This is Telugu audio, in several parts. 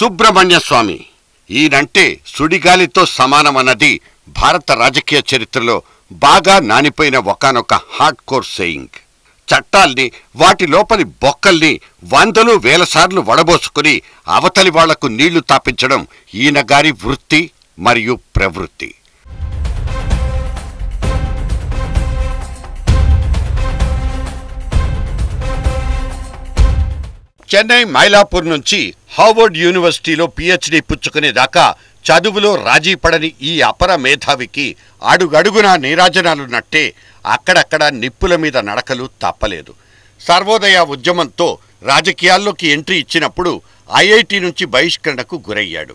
సుబ్రహ్మణ్య స్వామి ఈయనంటే సుడిగాలితో సమానమన్నది భారత రాజకీయ చరిత్రలో బాగా నానిపోయిన ఒకనొక హార్డ్ కోర్ సెయింగ్ చట్టాల్ని వాటి లోపలి బొక్కల్ని వందలు వేలసార్లు వడబోసుకుని అవతలి వాళ్లకు నీళ్లు తాపించడం ఈయన గారి వృత్తి మరియు ప్రవృత్తి చెన్నై మైలాపూర్ నుంచి హార్వర్డ్ యూనివర్సిటీలో పుచ్చుకునే పుచ్చుకునేదాకా చదువులో రాజీ పడని ఈ అపర మేధావికి అడుగడుగున నీరాజనాలు నట్టే అక్కడక్కడ నిప్పుల మీద నడకలు తప్పలేదు సర్వోదయ ఉద్యమంతో రాజకీయాల్లోకి ఎంట్రీ ఇచ్చినప్పుడు ఐఐటి నుంచి బహిష్కరణకు గురయ్యాడు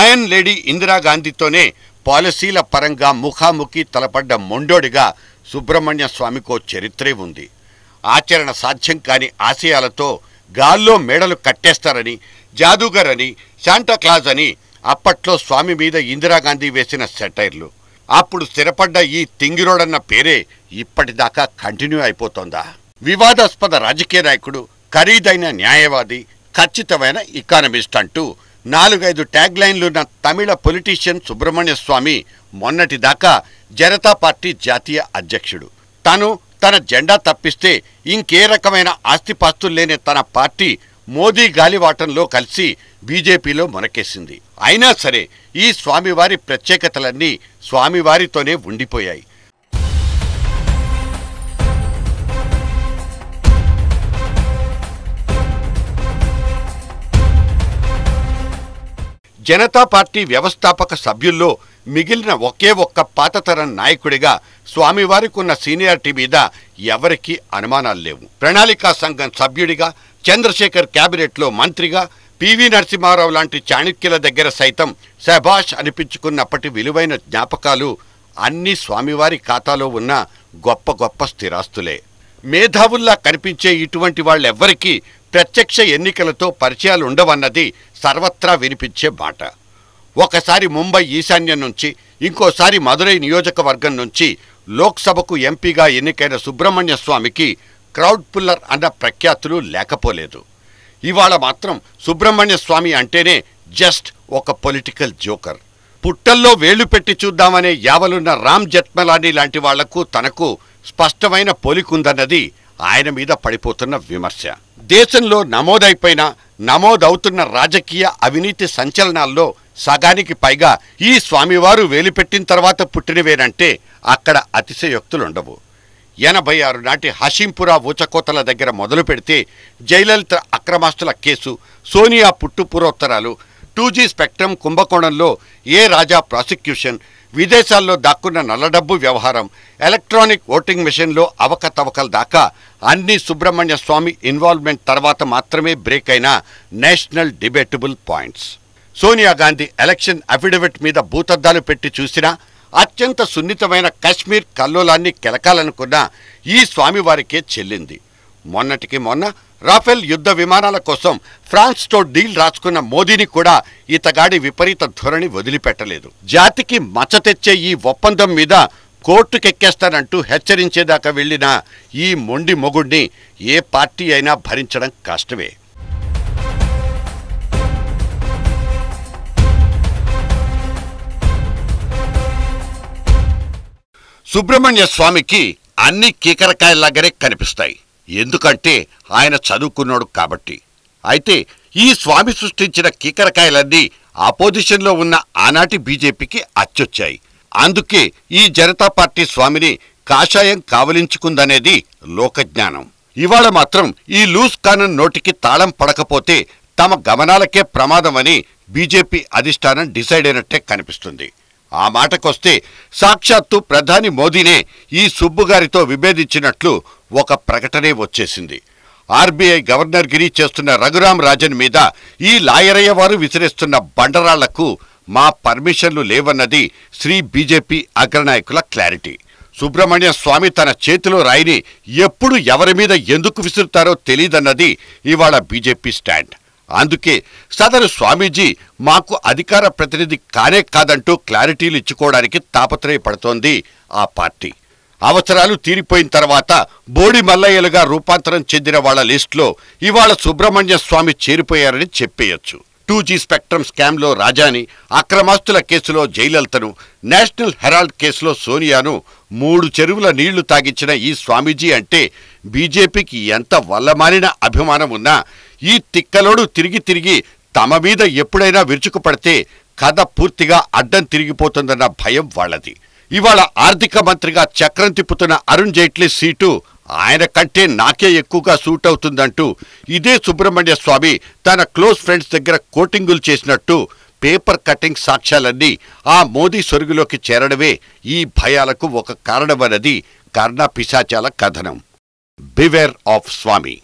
ఆయన్ లేడీ ఇందిరాగాంధీతోనే పాలసీల పరంగా ముఖాముఖి తలపడ్డ మొండోడిగా సుబ్రహ్మణ్య స్వామికో చరిత్రే ఉంది ఆచరణ సాధ్యం కాని ఆశయాలతో గాల్లో మేడలు కట్టేస్తారని జాదూగర్ అని శాంటాక్లాజ్ అని అప్పట్లో స్వామి మీద ఇందిరాగాంధీ వేసిన సెటైర్లు అప్పుడు స్థిరపడ్డ ఈ తింగిరోడన్న పేరే ఇప్పటిదాకా కంటిన్యూ అయిపోతోందా వివాదాస్పద రాజకీయ నాయకుడు ఖరీదైన న్యాయవాది ఖచ్చితమైన ఇకానమిస్ట్ అంటూ నాలుగైదు ట్యాగ్ లైన్లున్న తమిళ పొలిటీషియన్ సుబ్రహ్మణ్య స్వామి మొన్నటిదాకా జనతా పార్టీ జాతీయ అధ్యక్షుడు తాను తన జెండా తప్పిస్తే ఇంకే రకమైన ఆస్తిపాస్తులు లేని తన పార్టీ మోదీ గాలివాటంలో కలిసి బీజేపీలో మొనకేసింది అయినా సరే ఈ స్వామివారి ప్రత్యేకతలన్నీ స్వామివారితోనే ఉండిపోయాయి జనతా పార్టీ వ్యవస్థాపక సభ్యుల్లో మిగిలిన ఒకే ఒక్క పాతతరం నాయకుడిగా స్వామివారికి ఉన్న సీనియారిటీ మీద ఎవరికీ అనుమానాలు లేవు ప్రణాళికా సంఘం సభ్యుడిగా చంద్రశేఖర్ క్యాబినెట్లో మంత్రిగా పివి నరసింహారావు లాంటి చాణుక్యుల దగ్గర సైతం శభాష్ అనిపించుకున్నప్పటి విలువైన జ్ఞాపకాలు అన్ని స్వామివారి ఖాతాలో ఉన్న గొప్ప గొప్ప స్థిరాస్తులే మేధావుల్లా కనిపించే ఇటువంటి వాళ్ళెవ్వరికీ ప్రత్యక్ష ఎన్నికలతో పరిచయాలు ఉండవన్నది సర్వత్రా వినిపించే మాట ఒకసారి ముంబై ఈశాన్యం నుంచి ఇంకోసారి మదురై నియోజకవర్గం నుంచి లోక్సభకు ఎంపీగా ఎన్నికైన సుబ్రహ్మణ్య స్వామికి క్రౌడ్ పుల్లర్ అన్న ప్రఖ్యాతులు లేకపోలేదు ఇవాళ మాత్రం సుబ్రహ్మణ్య స్వామి అంటేనే జస్ట్ ఒక పొలిటికల్ జోకర్ పుట్టల్లో వేళ్లు పెట్టి చూద్దామనే యావలున్న రామ్ జట్మలాని లాంటి వాళ్లకు తనకు స్పష్టమైన పోలికుందన్నది ఆయన మీద పడిపోతున్న విమర్శ దేశంలో నమోదైపోయిన నమోదవుతున్న రాజకీయ అవినీతి సంచలనాల్లో సగానికి పైగా ఈ స్వామివారు వేలిపెట్టిన తర్వాత పుట్టినవేనంటే అక్కడ అతిశయోక్తులుండవు ఎనభై ఆరు నాటి హషింపురా ఊచకోతల దగ్గర మొదలు పెడితే జయలలిత అక్రమాస్తుల కేసు సోనియా పుట్టుపురోత్తరాలు టూ టూజీ స్పెక్ట్రమ్ కుంభకోణంలో ఏ రాజా ప్రాసిక్యూషన్ విదేశాల్లో దాక్కున్న నల్లడబ్బు వ్యవహారం ఎలక్ట్రానిక్ ఓటింగ్ మిషన్లో అవకతవకల దాకా అన్ని సుబ్రహ్మణ్య స్వామి ఇన్వాల్వ్మెంట్ తర్వాత మాత్రమే బ్రేక్ అయిన national debatable points Sonia Gandhi election affidavit మీద భూతద్దాలు పెట్టి చూసినా అత్యంత సున్నితమైన కశ్మీర్ కల్లోలాన్ని కెలకాలనుకున్న ఈ స్వామివారికే చెల్లింది మొన్నటికి మొన్న రాఫెల్ యుద్ధ విమానాల కోసం ఫ్రాన్స్తో డీల్ రాసుకున్న మోదీని కూడా ఇతగాడి విపరీత ధోరణి వదిలిపెట్టలేదు జాతికి మచ్చ తెచ్చే ఈ ఒప్పందం మీద కోర్టుకెక్కేస్తానంటూ హెచ్చరించేదాకా వెళ్ళిన ఈ మొండి మొగుడ్ని ఏ పార్టీ అయినా భరించడం కష్టమే సుబ్రహ్మణ్య స్వామికి అన్ని కీకరకాయలాగానే కనిపిస్తాయి ఎందుకంటే ఆయన చదువుకున్నాడు కాబట్టి అయితే ఈ స్వామి సృష్టించిన కీకరకాయలన్నీ ఆపోజిషన్లో ఉన్న ఆనాటి బీజేపీకి అచ్చొచ్చాయి అందుకే ఈ జనతా పార్టీ స్వామిని కాషాయం కావలించుకుందనేది లోకజ్ఞానం ఇవాళ మాత్రం ఈ లూస్ కానన్ నోటికి తాళం పడకపోతే తమ గమనాలకే ప్రమాదమని బీజేపీ అధిష్టానం డిసైడ్ అయినట్టే కనిపిస్తుంది ఆ మాటకొస్తే సాక్షాత్తు ప్రధాని మోదీనే ఈ సుబ్బుగారితో విభేదించినట్లు ఒక ప్రకటనే వచ్చేసింది ఆర్బీఐ గవర్నర్ గిరి చేస్తున్న రఘురాం రాజన్ మీద ఈ లాయరయ్య వారు విసిరేస్తున్న బండరాళ్లకు మా పర్మిషన్లు లేవన్నది శ్రీ బీజేపీ అగ్రనాయకుల క్లారిటీ సుబ్రహ్మణ్య స్వామి తన చేతిలో రాయిని ఎప్పుడు ఎవరి మీద ఎందుకు విసురుతారో తెలియదన్నది ఇవాళ బీజేపీ స్టాండ్ అందుకే సదరు స్వామీజీ మాకు అధికార ప్రతినిధి కానే కాదంటూ క్లారిటీలు ఇచ్చుకోవడానికి తాపత్రయపడుతోంది ఆ పార్టీ అవసరాలు తీరిపోయిన తర్వాత బోడి మల్లయ్యలుగా రూపాంతరం చెందిన వాళ్ల లిస్టులో ఇవాళ సుబ్రహ్మణ్య స్వామి చేరిపోయారని చెప్పేయచ్చు టూ జీ స్పెక్ట్రమ్ స్కామ్లో రాజాని అక్రమాస్తుల కేసులో జయలలితను నేషనల్ హెరాల్డ్ కేసులో సోనియాను మూడు చెరువుల నీళ్లు తాగించిన ఈ స్వామీజీ అంటే బీజేపీకి ఎంత వల్లమారిన అభిమానం ఉన్నా ఈ తిక్కలోడు తిరిగి తిరిగి తమ మీద ఎప్పుడైనా విరుచుకుపడితే కథ పూర్తిగా అడ్డం తిరిగిపోతుందన్న భయం వాళ్ళది ఇవాళ ఆర్థిక మంత్రిగా చక్రం తిప్పుతున్న అరుణ్ జైట్లీ సీటు ఆయన కంటే నాకే ఎక్కువగా సూట్ అవుతుందంటూ ఇదే సుబ్రహ్మణ్య స్వామి తన క్లోజ్ ఫ్రెండ్స్ దగ్గర కోటింగులు చేసినట్టు పేపర్ కటింగ్ సాక్ష్యాలన్నీ ఆ మోదీ సొరుగులోకి చేరడమే ఈ భయాలకు ఒక కారణమన్నది కర్ణ పిశాచాల కథనం బివేర్ ఆఫ్ స్వామి